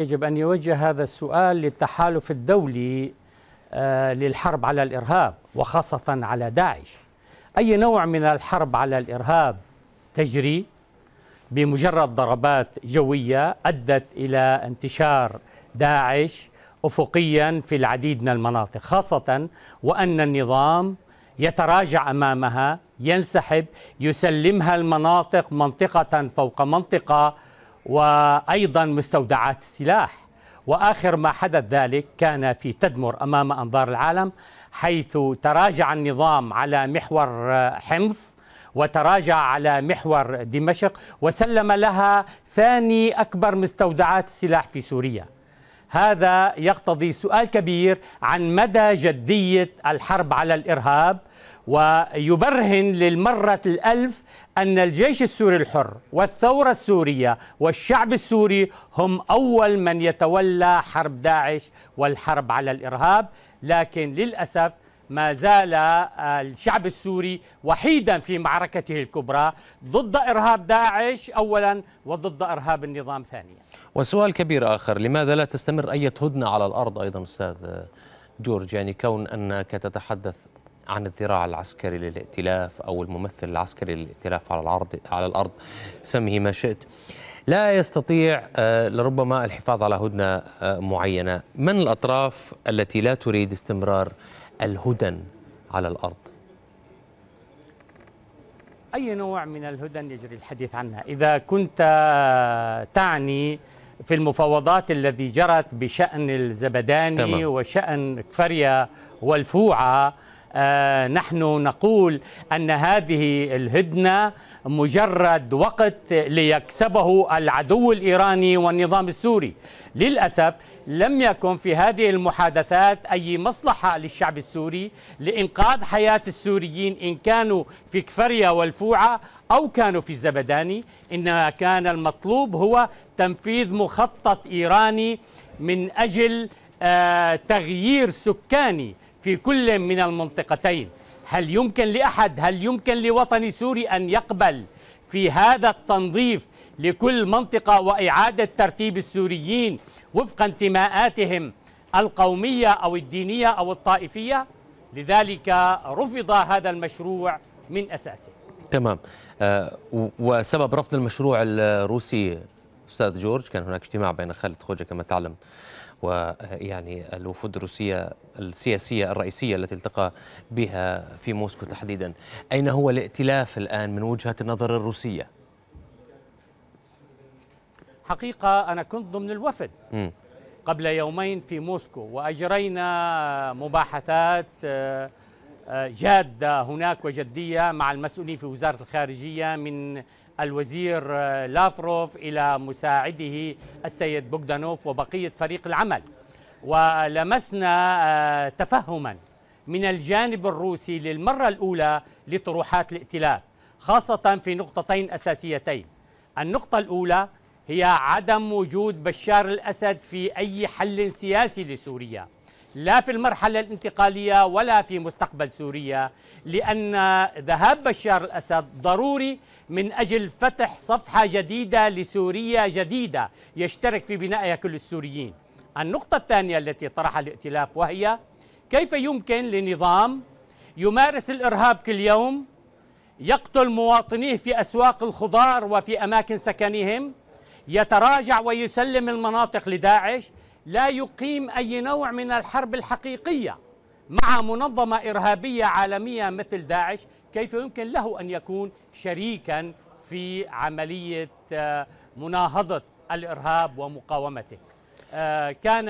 يجب أن يوجه هذا السؤال للتحالف الدولي آه، للحرب على الإرهاب وخاصة على داعش أي نوع من الحرب على الإرهاب تجري بمجرد ضربات جوية أدت إلى انتشار داعش أفقيا في العديد من المناطق خاصة وأن النظام يتراجع أمامها ينسحب يسلمها المناطق منطقة فوق منطقة وأيضا مستودعات السلاح واخر ما حدث ذلك كان في تدمر امام انظار العالم حيث تراجع النظام على محور آه، حمص وتراجع على محور دمشق وسلم لها ثاني اكبر مستودعات السلاح في سوريا. هذا يقتضي سؤال كبير عن مدى جديه الحرب على الارهاب ويبرهن للمرة الألف أن الجيش السوري الحر والثورة السورية والشعب السوري هم أول من يتولى حرب داعش والحرب على الإرهاب لكن للأسف ما زال آه، الشعب السوري وحيدا في معركته الكبرى ضد إرهاب داعش أولا وضد إرهاب النظام ثانيا وسؤال كبير آخر لماذا لا تستمر أي هدنة على الأرض أيضا أستاذ جورج يعني كون أنك تتحدث عن الذراع العسكري للائتلاف أو الممثل العسكري للائتلاف على العرض على الأرض سميه ما شئت لا يستطيع آه، لربما الحفاظ على هدنة آه، معينة من الأطراف التي لا تريد استمرار الهدن على الأرض أي نوع من الهدن يجري الحديث عنها إذا كنت آه، تعني في المفاوضات التي جرت بشأن الزبداني تمام. وشأن كفريا والفوعة آه، نحن نقول أن هذه الهدنة مجرد وقت ليكسبه العدو الإيراني والنظام السوري للأسف لم يكن في هذه المحادثات أي مصلحة للشعب السوري لإنقاذ حياة السوريين إن كانوا في كفرية والفوعة أو كانوا في الزبداني إنما كان المطلوب هو تنفيذ مخطط إيراني من أجل آه، تغيير سكاني في كل من المنطقتين هل يمكن لأحد هل يمكن لوطني سوري أن يقبل في هذا التنظيف لكل منطقة وإعادة ترتيب السوريين وفق انتماءاتهم القومية أو الدينية أو الطائفية لذلك رفض هذا المشروع من أساسه تمام أه وسبب رفض المشروع الروسي أستاذ جورج كان هناك اجتماع بين خالد خوجة كما تعلم ويعني الوفود الروسية السياسية الرئيسية التي التقى بها في موسكو تحديدا أين هو الائتلاف الآن من وجهة النظر الروسية؟ حقيقة أنا كنت ضمن الوفد م. قبل يومين في موسكو وأجرينا مباحثات آه، آه، جادة هناك وجدية مع المسؤولين في وزارة الخارجية من الوزير آه، لافروف إلى مساعده السيد بوغدانوف وبقية فريق العمل ولمسنا آه، تفهما من الجانب الروسي للمرة الأولى لطروحات الائتلاف خاصة في نقطتين أساسيتين النقطة الأولى هي عدم وجود بشار الأسد في أي حل سياسي لسوريا لا في المرحلة الانتقالية ولا في مستقبل سوريا لأن ذهاب بشار الأسد ضروري من أجل فتح صفحة جديدة لسوريا جديدة يشترك في بنائها كل السوريين النقطة الثانية التي طرحها الائتلاف وهي كيف يمكن لنظام يمارس الإرهاب كل يوم يقتل مواطنيه في أسواق الخضار وفي أماكن سكنهم يتراجع ويسلم المناطق لداعش لا يقيم أي نوع من الحرب الحقيقية مع منظمة إرهابية عالمية مثل داعش كيف يمكن له أن يكون شريكا في عملية آه، مناهضة الإرهاب ومقاومته آه، كان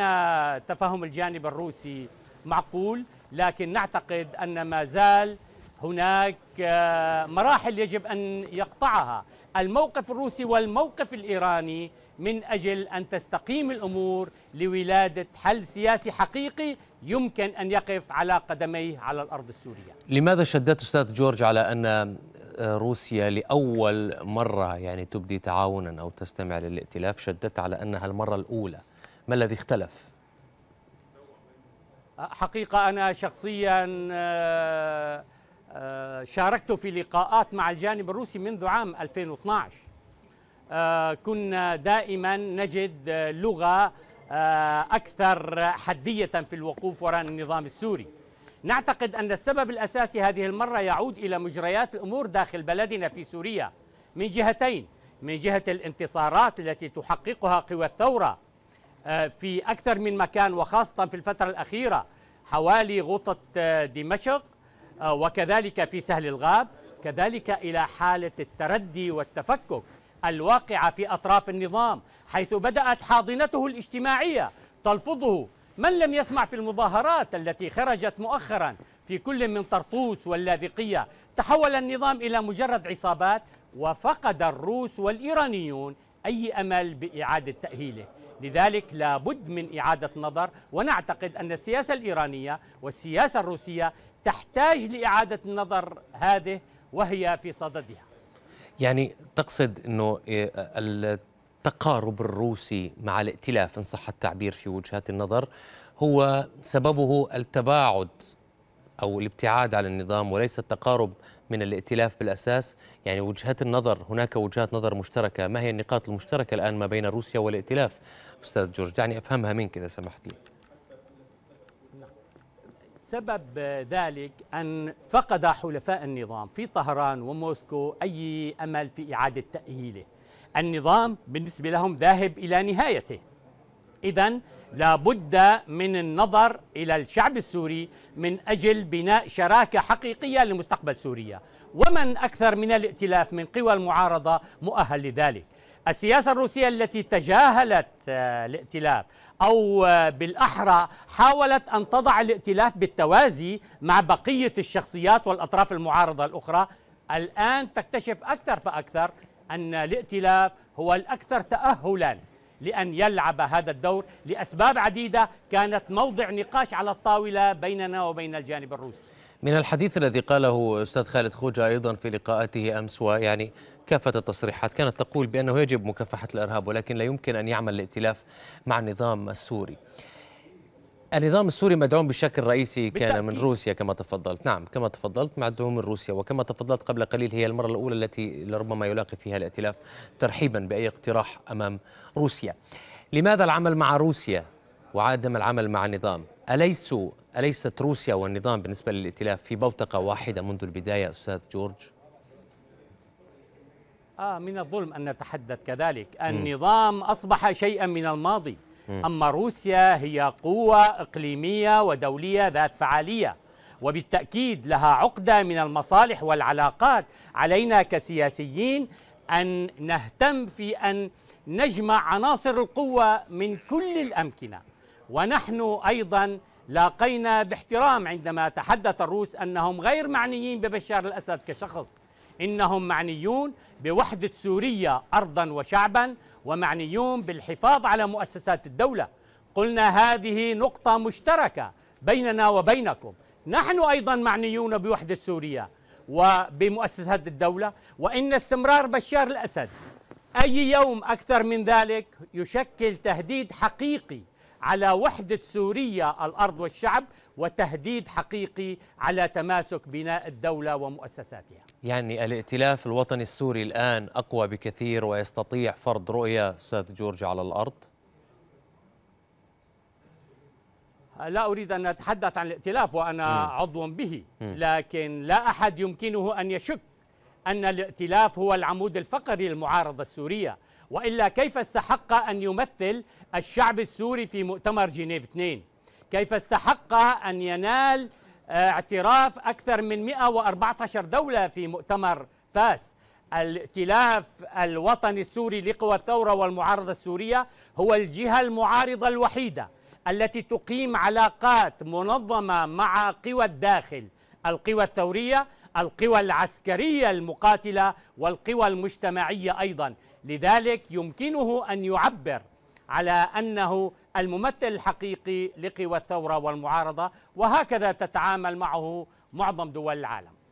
تفهم الجانب الروسي معقول لكن نعتقد أن ما زال هناك آه، مراحل يجب أن يقطعها الموقف الروسي والموقف الإيراني من أجل أن تستقيم الأمور لولادة حل سياسي حقيقي يمكن أن يقف على قدميه على الأرض السورية لماذا شددت أستاذ جورج على أن آه، روسيا لأول مرة يعني تبدي تعاونا أو تستمع للائتلاف شددت على أنها المرة الأولى ما الذي اختلف؟ حقيقة أنا شخصيا آه، آه، شاركت في لقاءات مع الجانب الروسي منذ عام 2012 آه، كنا دائما نجد لغة آه، أكثر حدية في الوقوف وراء النظام السوري نعتقد أن السبب الأساسي هذه المرة يعود إلى مجريات الأمور داخل بلدنا في سوريا من جهتين من جهة الانتصارات التي تحققها قوى الثورة آه، في أكثر من مكان وخاصة في الفترة الأخيرة حوالي غوطة دمشق وكذلك في سهل الغاب كذلك إلى حالة التردي والتفكك الواقعة في أطراف النظام حيث بدأت حاضنته الاجتماعية تلفظه من لم يسمع في المظاهرات التي خرجت مؤخرا في كل من طرطوس واللاذقية تحول النظام إلى مجرد عصابات وفقد الروس والإيرانيون أي أمل بإعادة تأهيله لذلك لابد من إعادة نظر ونعتقد أن السياسة الإيرانية والسياسة الروسية تحتاج لإعادة النظر هذه وهي في صددها يعني تقصد انه إيه، التقارب الروسي مع الائتلاف ان صح التعبير في وجهات النظر هو سببه التباعد او الابتعاد عن النظام وليس التقارب من الائتلاف بالاساس يعني وجهات النظر هناك وجهات نظر مشتركه ما هي النقاط المشتركه الان ما بين روسيا والائتلاف استاذ جورج دعني افهمها منك اذا سمحت لي سبب ذلك أن فقد حلفاء النظام في طهران وموسكو أي أمل في إعادة تأهيله النظام بالنسبة لهم ذاهب إلى نهايته إذا لابد من النظر إلى الشعب السوري من أجل بناء شراكة حقيقية لمستقبل سوريا ومن أكثر من الائتلاف من قوى المعارضة مؤهل لذلك السياسة الروسية التي تجاهلت آه، الائتلاف أو آه، بالأحرى حاولت أن تضع الائتلاف بالتوازي مع بقية الشخصيات والأطراف المعارضة الأخرى الآن تكتشف أكثر فأكثر أن الائتلاف هو الأكثر تأهلا لأن يلعب هذا الدور لأسباب عديدة كانت موضع نقاش على الطاولة بيننا وبين الجانب الروسي من الحديث الذي قاله أستاذ خالد خوجة أيضا في لقاءاته أمس ويعني كافة التصريحات كانت تقول بأنه يجب مكافحة الإرهاب ولكن لا يمكن أن يعمل الائتلاف مع النظام السوري النظام السوري مدعوم بشكل رئيسي كان من روسيا كما تفضلت نعم كما تفضلت مدعوم من روسيا وكما تفضلت قبل قليل هي المرة الأولى التي لربما يلاقي فيها الائتلاف ترحيبا بأي اقتراح أمام روسيا لماذا العمل مع روسيا وعدم العمل مع النظام أليسوا أليست روسيا والنظام بالنسبة للائتلاف في بوتقة واحدة منذ البداية أستاذ جورج؟ آه من الظلم أن نتحدث كذلك النظام أصبح شيئا من الماضي أما روسيا هي قوة إقليمية ودولية ذات فعالية وبالتأكيد لها عقدة من المصالح والعلاقات علينا كسياسيين أن نهتم في أن نجمع عناصر القوة من كل الأمكنة ونحن أيضا لاقينا باحترام عندما تحدث الروس أنهم غير معنيين ببشار الأسد كشخص إنهم معنيون بوحدة سوريا أرضا وشعبا ومعنيون بالحفاظ على مؤسسات الدولة قلنا هذه نقطة مشتركة بيننا وبينكم نحن أيضا معنيون بوحدة سوريا وبمؤسسات الدولة وإن استمرار بشار الأسد أي يوم أكثر من ذلك يشكل تهديد حقيقي على وحدة سوريا الأرض والشعب وتهديد حقيقي على تماسك بناء الدولة ومؤسساتها يعني الائتلاف الوطني السوري الآن أقوى بكثير ويستطيع فرض رؤية أستاذ جورج على الأرض؟ لا أريد أن أتحدث عن الائتلاف وأنا م. عضو به م. لكن لا أحد يمكنه أن يشك أن الائتلاف هو العمود الفقري للمعارضة السورية وإلا كيف استحق أن يمثل الشعب السوري في مؤتمر جنيف 2 كيف استحق أن ينال آه، اعتراف أكثر من 114 دولة في مؤتمر فاس الائتلاف الوطني السوري لقوى الثورة والمعارضة السورية هو الجهة المعارضة الوحيدة التي تقيم علاقات منظمة مع قوى الداخل القوى الثورية القوى العسكرية المقاتلة والقوى المجتمعية أيضا لذلك يمكنه أن يعبر على أنه الممثل الحقيقي لقوى الثورة والمعارضة وهكذا تتعامل معه معظم دول العالم